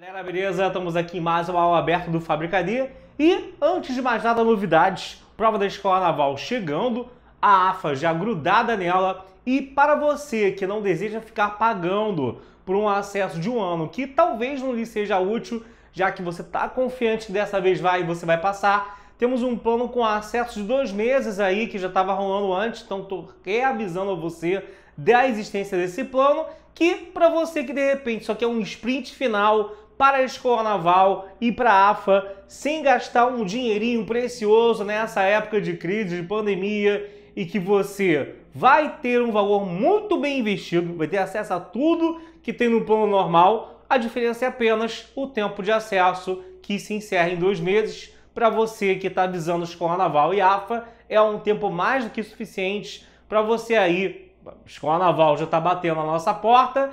Galera, beleza? Estamos aqui em mais uma aula aberta do Fabricaria. E, antes de mais nada, novidades. Prova da Escola Naval chegando, a AFA já grudada nela. E para você que não deseja ficar pagando por um acesso de um ano que talvez não lhe seja útil, já que você está confiante que dessa vez vai e você vai passar, temos um plano com acesso de dois meses aí que já estava rolando antes, então estou reavisando a você da existência desse plano, que para você que de repente só quer um sprint final, para a Escola Naval e para a AFA sem gastar um dinheirinho precioso nessa época de crise, de pandemia e que você vai ter um valor muito bem investido, vai ter acesso a tudo que tem no plano normal. A diferença é apenas o tempo de acesso que se encerra em dois meses. Para você que está visando Escola Naval e AFA, é um tempo mais do que suficiente para você aí. Escola Naval já está batendo a nossa porta,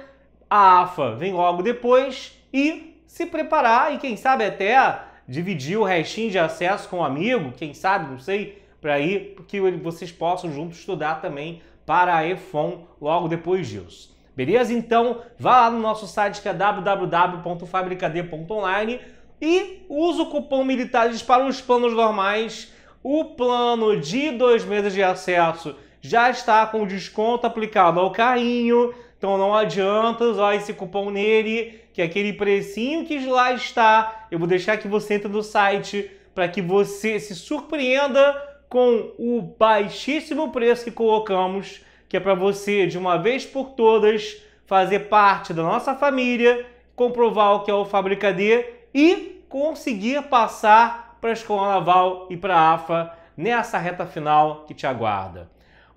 a AFA vem logo depois e se preparar e quem sabe até dividir o restinho de acesso com um amigo, quem sabe, não sei, para ir que vocês possam juntos estudar também para a EFON logo depois disso. Beleza? Então, vá lá no nosso site que é www.fabricad.online e usa o cupom Militares para os planos normais. O plano de dois meses de acesso já está com desconto aplicado ao carrinho, então não adianta usar esse cupom nele que é aquele precinho que lá está. Eu vou deixar que você entre no site para que você se surpreenda com o baixíssimo preço que colocamos, que é para você, de uma vez por todas, fazer parte da nossa família, comprovar o que é o Fábrica D e conseguir passar para a Escola Naval e para a AFA nessa reta final que te aguarda.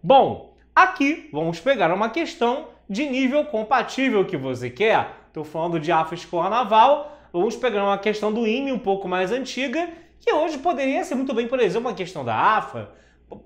Bom, aqui vamos pegar uma questão de nível compatível que você quer Estou falando de AFA Escola Naval. Vamos pegar uma questão do IME um pouco mais antiga, que hoje poderia ser muito bem, por exemplo, uma questão da AFA,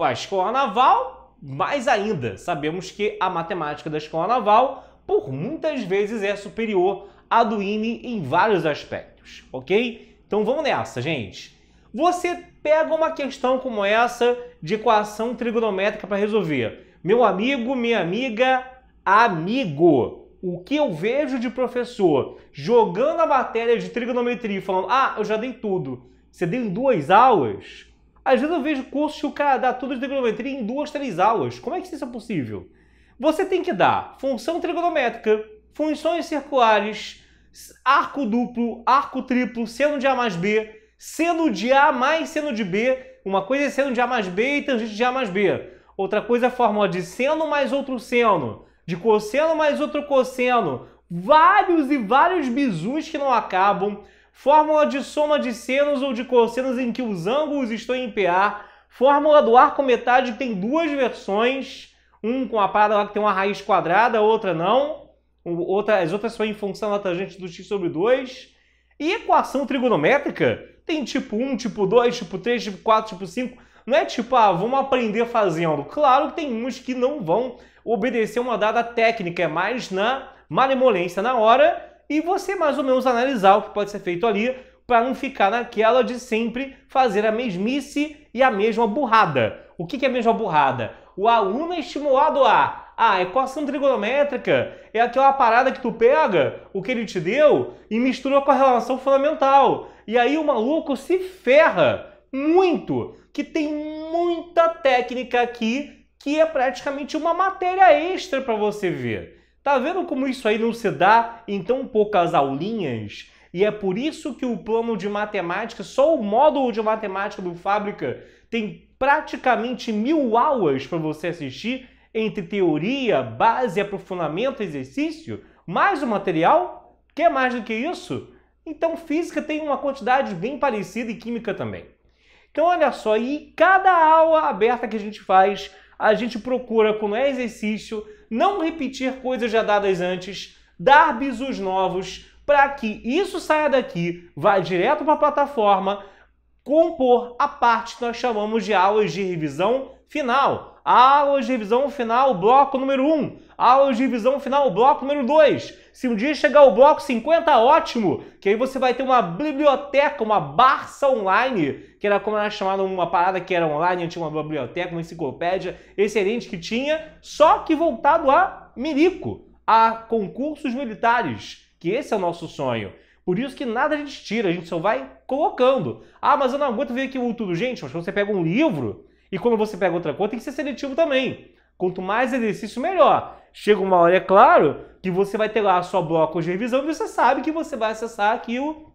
a Escola Naval, mais ainda. Sabemos que a matemática da Escola Naval, por muitas vezes, é superior à do IME em vários aspectos, ok? Então vamos nessa, gente. Você pega uma questão como essa de equação trigonométrica para resolver. Meu amigo, minha amiga, amigo o que eu vejo de professor jogando a matéria de trigonometria e falando, ah, eu já dei tudo, você deu em duas aulas? Às vezes eu vejo cursos que o cara dá tudo de trigonometria em duas, três aulas. Como é que isso é possível? Você tem que dar função trigonométrica, funções circulares, arco duplo, arco triplo, seno de A mais B, seno de A mais seno de B. Uma coisa é seno de A mais B e tangente de A mais B. Outra coisa é a fórmula de seno mais outro seno de cosseno mais outro cosseno, vários e vários bizus que não acabam, fórmula de soma de senos ou de cossenos em que os ângulos estão em PA, fórmula do arco metade que tem duas versões, um com a parada lá que tem uma raiz quadrada, outra não, outra, as outras são em função da tangente do x sobre 2, e equação trigonométrica tem tipo 1, tipo 2, tipo 3, tipo 4, tipo 5, não é tipo, ah, vamos aprender fazendo. Claro que tem uns que não vão obedecer uma dada técnica, é mais na malemolência na hora e você mais ou menos analisar o que pode ser feito ali para não ficar naquela de sempre fazer a mesmice e a mesma burrada. O que é a mesma burrada? O aluno é estimulado a ah, a equação trigonométrica é aquela é parada que tu pega o que ele te deu e mistura com a relação fundamental. E aí o maluco se ferra muito, que tem muita técnica aqui que é praticamente uma matéria extra para você ver. Tá vendo como isso aí não se dá em tão poucas aulinhas? E é por isso que o plano de matemática, só o módulo de matemática do Fábrica, tem praticamente mil aulas para você assistir entre teoria, base, aprofundamento, exercício, mais o material? Quer mais do que isso? Então, física tem uma quantidade bem parecida e química também. Então, olha só, e cada aula aberta que a gente faz a gente procura, como é exercício, não repetir coisas já dadas antes, dar bisos novos para que isso saia daqui, vá direto para a plataforma, compor a parte que nós chamamos de aulas de revisão final aula de revisão final, bloco número 1. Aula de revisão final, bloco número 2. Se um dia chegar o bloco 50, ótimo! Que aí você vai ter uma biblioteca, uma barça online, que era como era chamada uma parada que era online, tinha uma biblioteca, uma enciclopédia excelente que tinha, só que voltado a milico, a concursos militares, que esse é o nosso sonho. Por isso que nada a gente tira, a gente só vai colocando. Ah, mas eu não aguento ver o tudo. Gente, mas quando você pega um livro, e quando você pega outra coisa, tem que ser seletivo também. Quanto mais exercício, melhor. Chega uma hora, é claro, que você vai ter lá a sua bloco de revisão e você sabe que você vai acessar aquilo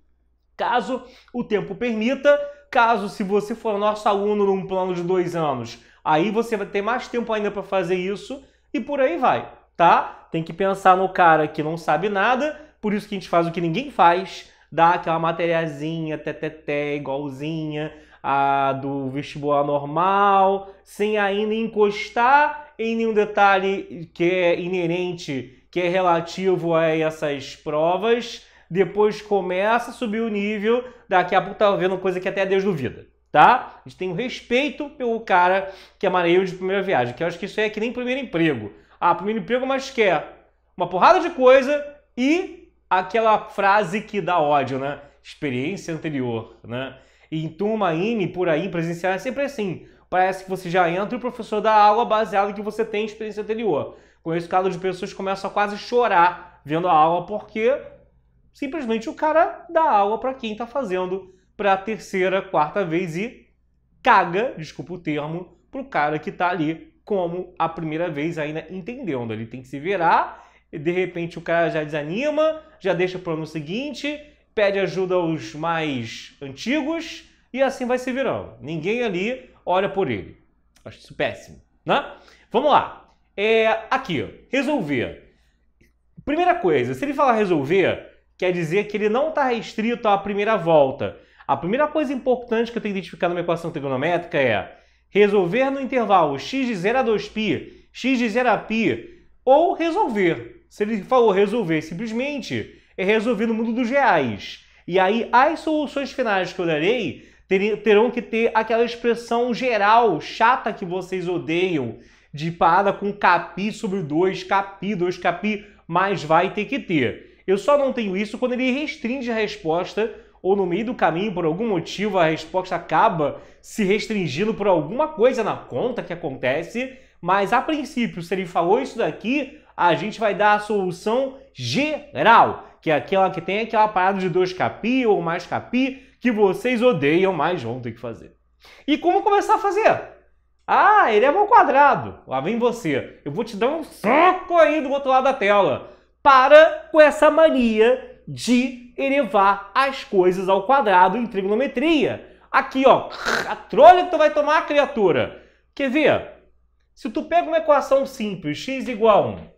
caso o tempo permita, caso se você for nosso aluno num plano de dois anos, aí você vai ter mais tempo ainda para fazer isso e por aí vai, tá? Tem que pensar no cara que não sabe nada, por isso que a gente faz o que ninguém faz, dá aquela materiazinha, teteté, igualzinha, a do vestibular normal, sem ainda encostar em nenhum detalhe que é inerente, que é relativo a essas provas. Depois começa a subir o nível, daqui a pouco tá vendo coisa que até Deus duvida tá? A gente tem um respeito pelo cara que é marinheiro de primeira viagem, que eu acho que isso é que nem primeiro emprego. Ah, primeiro emprego, mas quer é uma porrada de coisa e aquela frase que dá ódio, né? Experiência anterior, né? E em turma IME, por aí, presencial, é sempre assim. Parece que você já entra e o professor dá aula baseado em que você tem experiência anterior. Com esse caso de pessoas começam a quase chorar vendo a aula, porque simplesmente o cara dá aula para quem está fazendo para a terceira, quarta vez e caga, desculpa o termo, para o cara que está ali como a primeira vez ainda entendendo. Ele tem que se virar, e de repente o cara já desanima, já deixa para o ano seguinte, pede ajuda aos mais antigos e assim vai se virando. Ninguém ali olha por ele. Acho isso péssimo, né? Vamos lá. É, aqui, resolver. Primeira coisa, se ele falar resolver, quer dizer que ele não está restrito à primeira volta. A primeira coisa importante que eu tenho que identificar numa equação trigonométrica é resolver no intervalo x de 0 a 2π, x de 0 a π, ou resolver. Se ele falou resolver simplesmente, é resolvido no mundo dos reais. E aí as soluções finais que eu darei terão que ter aquela expressão geral, chata que vocês odeiam, de parada com capi sobre 2, capi, 2 capi, mas vai ter que ter. Eu só não tenho isso quando ele restringe a resposta ou no meio do caminho, por algum motivo, a resposta acaba se restringindo por alguma coisa na conta que acontece, mas a princípio, se ele falou isso daqui, a gente vai dar a solução geral que é aquela que tem aquela parada de dois capi ou mais capi que vocês odeiam, mas vão ter que fazer. E como começar a fazer? Ah, ele é ao quadrado. Lá vem você. Eu vou te dar um soco aí do outro lado da tela. Para com essa mania de elevar as coisas ao quadrado em trigonometria. Aqui, ó, a trolha que tu vai tomar, criatura. Quer ver? Se tu pega uma equação simples, x igual a 1,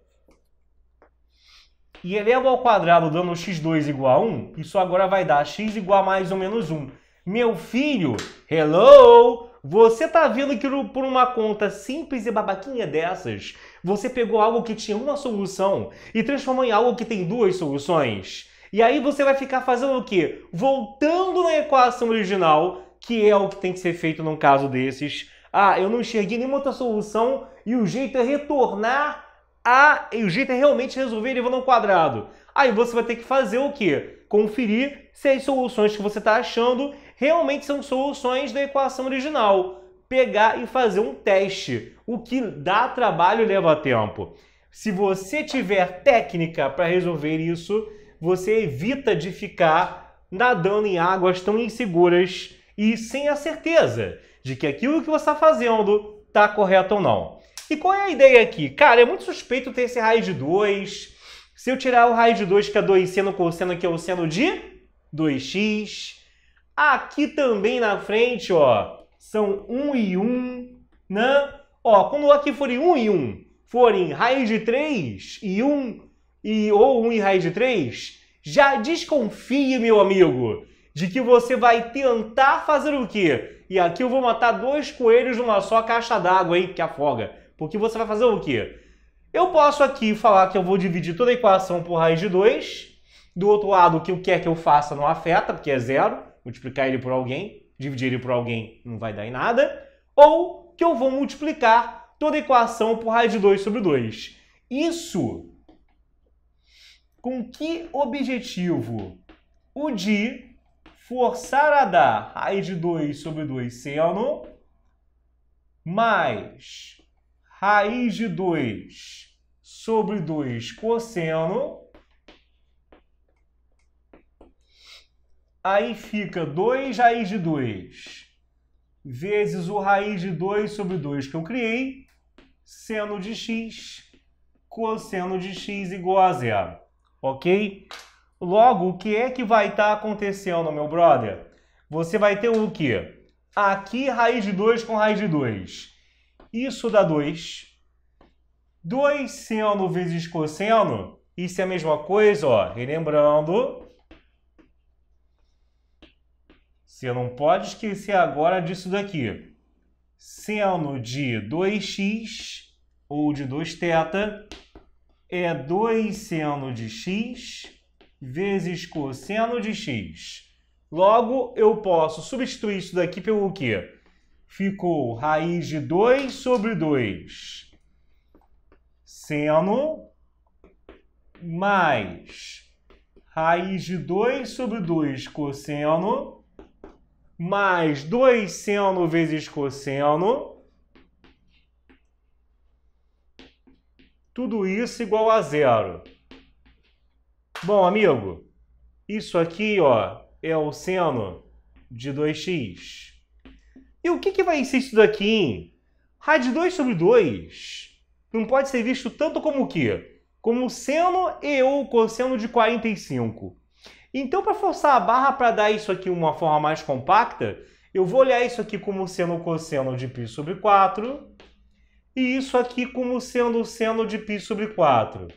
e elevo ao quadrado dando x2 igual a 1, isso agora vai dar x igual a mais ou menos 1. Meu filho, hello! Você tá vendo que por uma conta simples e babaquinha dessas, você pegou algo que tinha uma solução e transformou em algo que tem duas soluções. E aí você vai ficar fazendo o quê? Voltando na equação original, que é o que tem que ser feito num caso desses. Ah, eu não enxerguei nenhuma outra solução e o jeito é retornar a, o jeito é realmente resolver elevando ao quadrado. Aí você vai ter que fazer o quê? Conferir se as soluções que você está achando realmente são soluções da equação original. Pegar e fazer um teste. O que dá trabalho leva tempo. Se você tiver técnica para resolver isso, você evita de ficar nadando em águas tão inseguras e sem a certeza de que aquilo que você está fazendo está correto ou não. E qual é a ideia aqui? Cara, é muito suspeito ter esse raio de 2. Se eu tirar o raio de 2, que é 2 seno cosseno, que é o seno de 2x. Aqui também na frente, ó, são 1 e 1, né? Ó, quando aqui forem 1 e 1, forem raiz de 3 e 1, e, ou 1 e raiz de 3, já desconfie, meu amigo, de que você vai tentar fazer o quê? E aqui eu vou matar dois coelhos numa só caixa d'água, hein, que afoga porque você vai fazer o quê? Eu posso aqui falar que eu vou dividir toda a equação por raiz de 2. Do outro lado, o que eu quer que eu faça não afeta, porque é zero. Multiplicar ele por alguém, dividir ele por alguém não vai dar em nada. Ou que eu vou multiplicar toda a equação por raiz de 2 sobre 2. Isso com que objetivo? O de forçar a dar raiz de 2 sobre 2 seno mais raiz de 2 sobre 2 cosseno. Aí fica 2 raiz de 2 vezes o raiz de 2 sobre 2 que eu criei, seno de x, cosseno de x igual a zero, ok? Logo, o que é que vai estar tá acontecendo, meu brother? Você vai ter o quê? Aqui, raiz de 2 com raiz de 2 isso dá 2. 2 seno vezes cosseno, isso é a mesma coisa, ó. Relembrando, você não pode esquecer agora disso daqui. Seno de 2x ou de 2 θ é 2 seno de x vezes cosseno de x. Logo, eu posso substituir isso daqui pelo quê? ficou raiz de 2 sobre 2, seno mais raiz de 2 sobre 2 cosseno, mais 2 seno vezes cosseno. Tudo isso igual a zero. Bom, amigo, isso aqui ó, é o seno de 2x. E o que, que vai ser isso daqui? Rádio 2 sobre 2 não pode ser visto tanto como o quê? Como seno e ou cosseno de 45. Então, para forçar a barra para dar isso aqui uma forma mais compacta, eu vou olhar isso aqui como sendo cosseno de π sobre 4 e isso aqui como sendo seno de π sobre 4.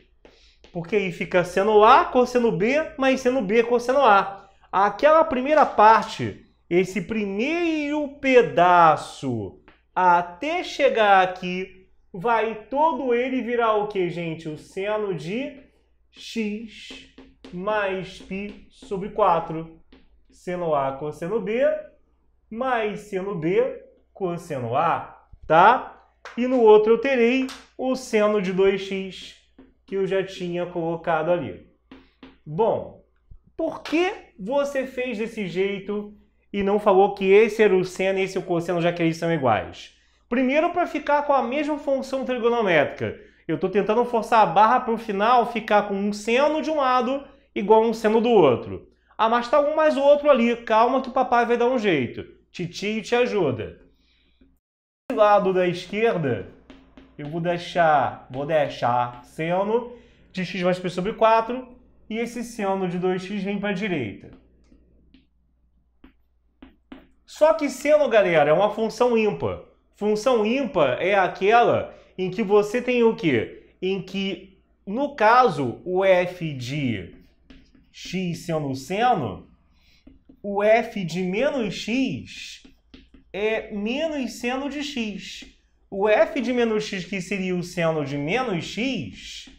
Porque aí fica seno A, cosseno B, mais seno B, cosseno A. Aquela primeira parte esse primeiro pedaço até chegar aqui, vai todo ele virar o que, gente? O seno de x mais π sobre 4. Seno A cosseno B mais seno B cosseno A, tá? E no outro eu terei o seno de 2x que eu já tinha colocado ali. Bom, por que você fez desse jeito e não falou que esse era o seno e esse o cosseno, já que eles são iguais. Primeiro, para ficar com a mesma função trigonométrica. Eu estou tentando forçar a barra para o final ficar com um seno de um lado igual a um seno do outro. Ah, mas está um mais o outro ali. Calma que o papai vai dar um jeito. Titi te ajuda. Do lado da esquerda, eu vou deixar, vou deixar seno de x mais p sobre 4 e esse seno de 2x vem para a direita. Só que seno, galera, é uma função ímpar. Função ímpar é aquela em que você tem o quê? Em que, no caso, o f de x sendo seno, o f de menos x é menos seno de x. O f de menos x, que seria o seno de menos x,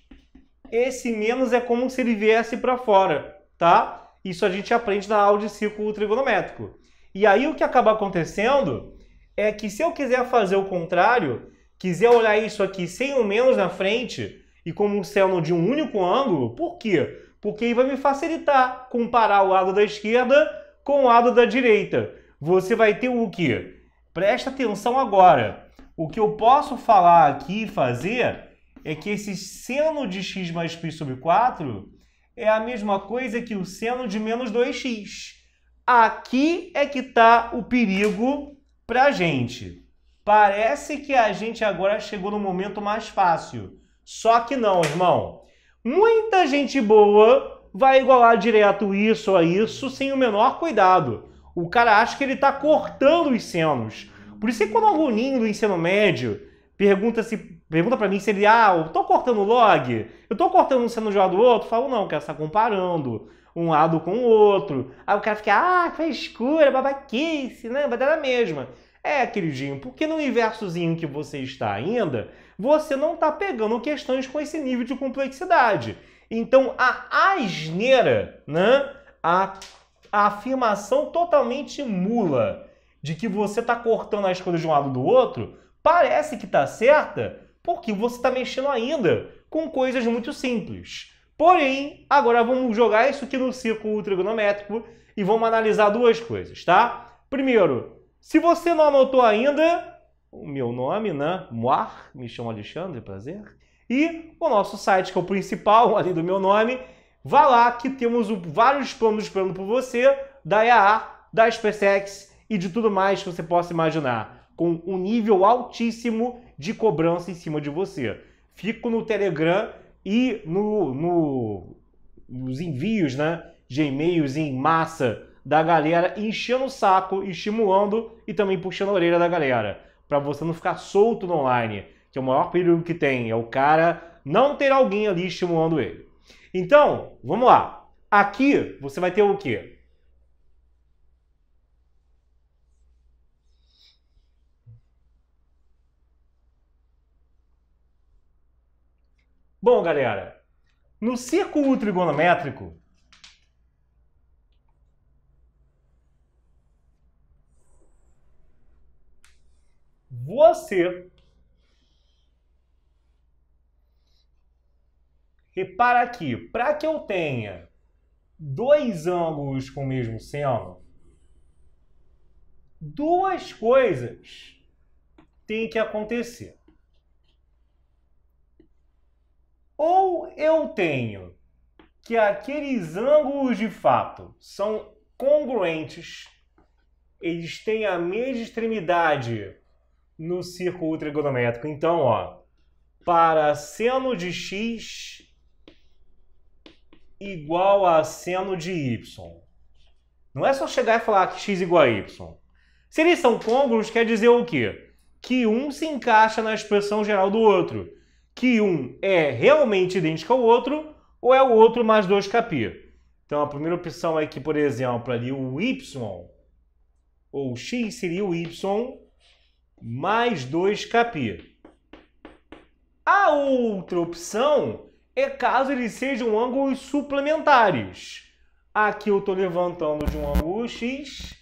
esse menos é como se ele viesse para fora, tá? Isso a gente aprende na aula de círculo trigonométrico. E aí o que acaba acontecendo é que se eu quiser fazer o contrário, quiser olhar isso aqui sem o menos na frente e como um seno de um único ângulo, por quê? Porque vai me facilitar comparar o lado da esquerda com o lado da direita. Você vai ter o que? Presta atenção agora. O que eu posso falar aqui e fazer é que esse seno de x mais π sobre 4 é a mesma coisa que o seno de menos 2x. Aqui é que está o perigo para a gente. Parece que a gente agora chegou no momento mais fácil. Só que não, irmão. Muita gente boa vai igualar direto isso a isso sem o menor cuidado. O cara acha que ele está cortando os senos. Por isso que quando algum ninho do ensino médio pergunta se pergunta para mim se ele, ah, eu tô cortando log, eu tô cortando um seno de lado do outro, eu falo, não, quero estar tá comparando um lado com o outro. Aí o cara fica, ah, que frescura, babaquice, não, né? vai dar é na mesma. É, queridinho, porque no universozinho que você está ainda, você não está pegando questões com esse nível de complexidade. Então, a asneira, né? A, a afirmação totalmente mula de que você está cortando as coisas de um lado do outro, parece que está certa, porque você está mexendo ainda com coisas muito simples. Porém, agora vamos jogar isso aqui no círculo trigonométrico e vamos analisar duas coisas, tá? Primeiro, se você não anotou ainda, o meu nome, né? Moar me chamo Alexandre, prazer. E o nosso site, que é o principal, além do meu nome, vá lá que temos vários planos esperando por você, da EAA, da SpaceX e de tudo mais que você possa imaginar, com um nível altíssimo de cobrança em cima de você. Fico no Telegram e no, no, nos envios, né, de e-mails em massa da galera, enchendo o saco, estimulando e também puxando a orelha da galera, para você não ficar solto no online, que é o maior perigo que tem, é o cara não ter alguém ali estimulando ele. Então, vamos lá. Aqui você vai ter o quê? Bom, galera, no círculo trigonométrico, você repara aqui, para que eu tenha dois ângulos com o mesmo seno, duas coisas têm que acontecer. Ou eu tenho que aqueles ângulos de fato são congruentes, eles têm a mesma extremidade no círculo trigonométrico. Então, ó, para seno de x igual a seno de y. Não é só chegar e falar que x igual a y. Se eles são congruos, quer dizer o quê? Que um se encaixa na expressão geral do outro que um é realmente idêntico ao outro ou é o outro mais 2kπ. Então a primeira opção é que, por exemplo, ali o y ou x seria o y mais 2kπ. A outra opção é caso eles sejam ângulos suplementares. Aqui eu estou levantando de um ângulo x,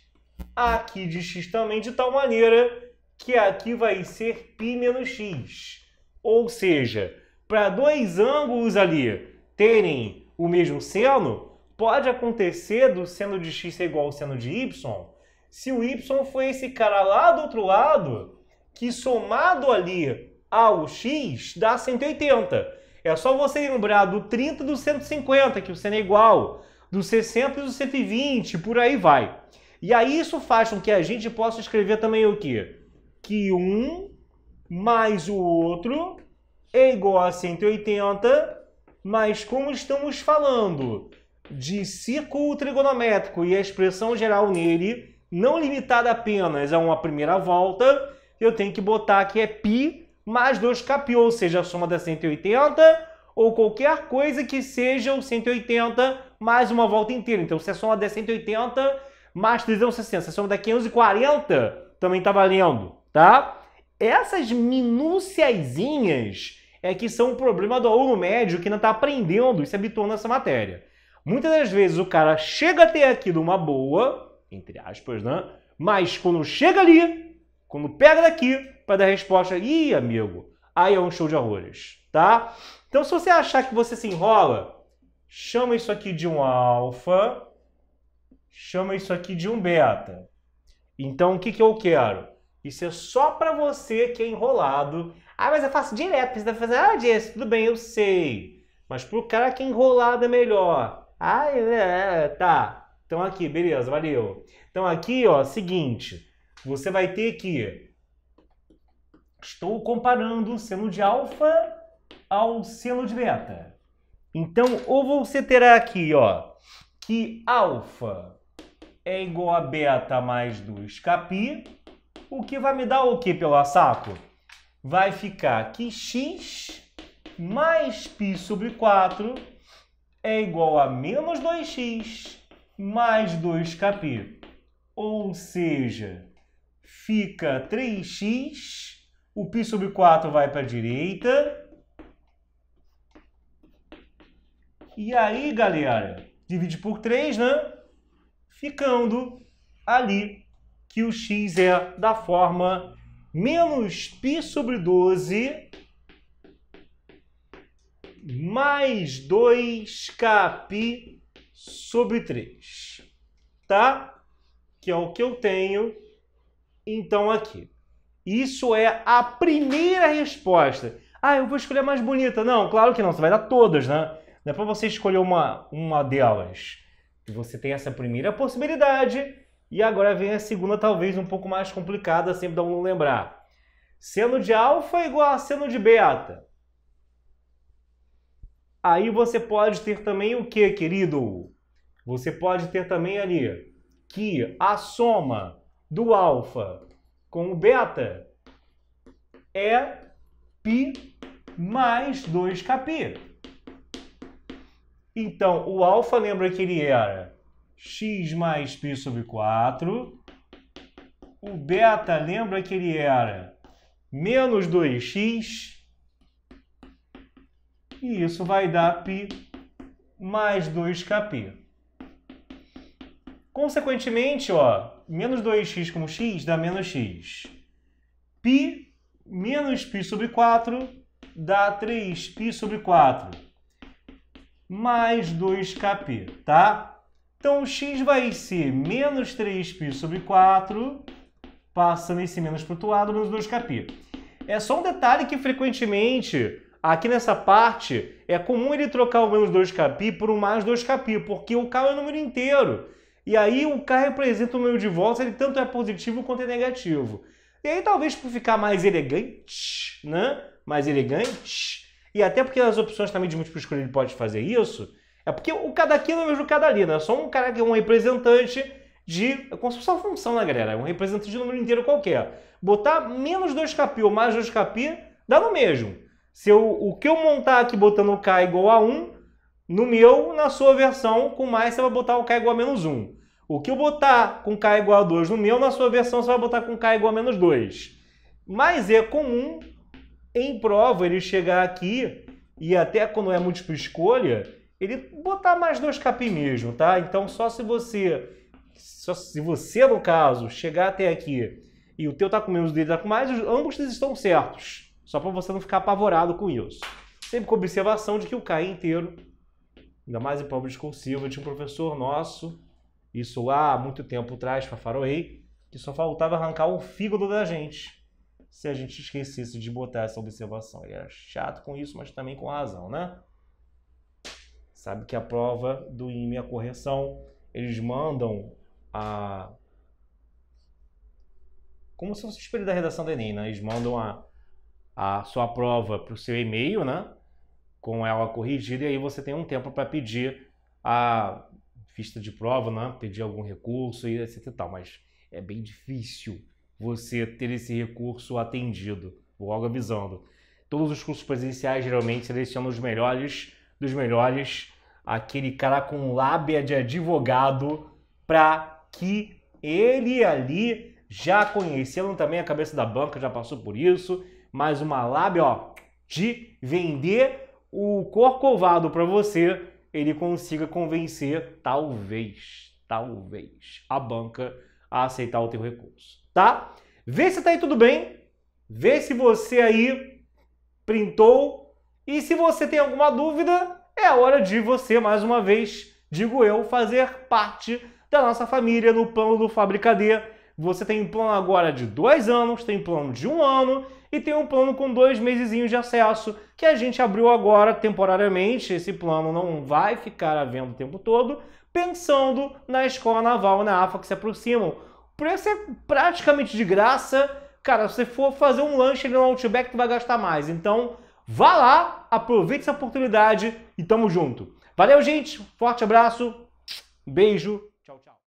aqui de x também, de tal maneira que aqui vai ser π menos x. Ou seja, para dois ângulos ali terem o mesmo seno, pode acontecer do seno de x ser igual ao seno de y, se o y foi esse cara lá do outro lado, que somado ali ao x dá 180. É só você lembrar do 30 e do 150, que o seno é igual, do 60 e do 120, por aí vai. E aí isso faz com que a gente possa escrever também o quê? Que 1 mais o outro é igual a 180, mas como estamos falando de círculo trigonométrico e a expressão geral nele, não limitada apenas a uma primeira volta, eu tenho que botar que é π mais 2kπ, ou seja, a soma da 180 ou qualquer coisa que seja o 180 mais uma volta inteira. Então, se a soma der 180 mais 360, se a soma der 540, também está valendo, tá? Essas minúciazinhas é que são o problema do aluno médio que não está aprendendo e se é habituando nessa essa matéria. Muitas das vezes o cara chega até aqui numa boa, entre aspas, né? Mas quando chega ali, quando pega daqui, para dar resposta, ih, amigo, aí é um show de horrores, tá? Então se você achar que você se enrola, chama isso aqui de um alfa, chama isso aqui de um beta. Então o que, que eu quero? Isso é só para você que é enrolado. Ah, mas eu faço direto, precisa tá fazer. ah, Jess, tudo bem, eu sei. Mas pro cara que é enrolado é melhor. Ah, é, é, tá. Então aqui, beleza, valeu. Então aqui, ó, seguinte, você vai ter que estou comparando o seno de alfa ao seno de beta. Então, ou você terá aqui, ó, que alfa é igual a beta mais 2 kπ o que vai me dar o que pelo saco? Vai ficar que x mais π sobre 4 é igual a menos 2x mais 2kπ. Ou seja, fica 3x, o π sobre 4 vai para a direita. E aí, galera, divide por 3, né? Ficando ali que o x é da forma menos π sobre 12 mais 2kπ sobre 3, tá? Que é o que eu tenho, então, aqui. Isso é a primeira resposta. Ah, eu vou escolher a mais bonita. Não, claro que não, você vai dar todas, né? Não é para você escolher uma, uma delas. Você tem essa primeira possibilidade, e agora vem a segunda, talvez um pouco mais complicada, sempre dá um lembrar. Seno de alfa é igual a seno de beta. Aí você pode ter também o que, querido? Você pode ter também ali que a soma do alfa com o beta é π mais 2kπ. Então, o alfa lembra que ele era x mais π sobre 4. O beta, lembra que ele era menos 2x. E isso vai dar π mais 2kp. Consequentemente, ó, menos 2x com x dá menos x. Π menos π sobre 4 dá 3π sobre 4. Mais 2kp, tá? Então, x vai ser menos 3π sobre 4, passando esse menos para o outro lado, menos 2kπ. É só um detalhe que frequentemente, aqui nessa parte, é comum ele trocar o menos 2kπ por um mais 2kπ, porque o k é o número inteiro. E aí o k representa o número de volta ele tanto é positivo quanto é negativo. E aí talvez para ficar mais elegante, né? Mais elegante, e até porque nas opções também de múltipla escolha ele pode fazer isso, é porque o cada aqui não é mesmo cada ali, né? É só um cara que é um representante de. É como se fosse uma função, né, galera? É um representante de número inteiro qualquer. Botar menos 2kpi ou mais 2kpi dá no mesmo. Se eu, o que eu montar aqui botando o k igual a 1, no meu, na sua versão, com mais você vai botar o k igual a menos 1. O que eu botar com k igual a 2 no meu, na sua versão, você vai botar com k igual a menos 2. Mas é comum, em prova, ele chegar aqui e até quando é múltipla escolha, ele botar mais dois capim mesmo, tá? Então só se você, só se você no caso chegar até aqui e o teu tá com menos, o dele tá com mais, ambos estão certos. Só para você não ficar apavorado com isso. Sempre com observação de que o K inteiro, ainda mais em prova discursiva, tinha um professor nosso, isso há muito tempo atrás, Fafaroei, que só faltava arrancar um fígado da gente se a gente esquecesse de botar essa observação. Ele era chato com isso, mas também com razão, né? sabe que a prova do IME, é a correção, eles mandam a. Como se fosse o espelho da redação do Enem, né? Eles mandam a, a sua prova para o seu e-mail, né? Com ela corrigida, e aí você tem um tempo para pedir a vista de prova, né? Pedir algum recurso e etc e tal. Mas é bem difícil você ter esse recurso atendido, logo avisando. Todos os cursos presenciais geralmente selecionam os melhores dos melhores aquele cara com lábia de advogado, para que ele ali já conheceram também a cabeça da banca, já passou por isso, mas uma lábia ó, de vender o corcovado para você, ele consiga convencer, talvez, talvez, a banca a aceitar o teu recurso, tá? Vê se tá aí tudo bem, vê se você aí printou e se você tem alguma dúvida, é a hora de você, mais uma vez, digo eu, fazer parte da nossa família no plano do Fábrica D. Você tem um plano agora de dois anos, tem um plano de um ano e tem um plano com dois meses de acesso que a gente abriu agora temporariamente. Esse plano não vai ficar à venda o tempo todo, pensando na escola naval na AFA que se aproximam. O preço é praticamente de graça. Cara, se você for fazer um lanche ali no Outback, tu vai gastar mais. Então, Vá lá, aproveite essa oportunidade e tamo junto. Valeu, gente. Forte abraço. Beijo.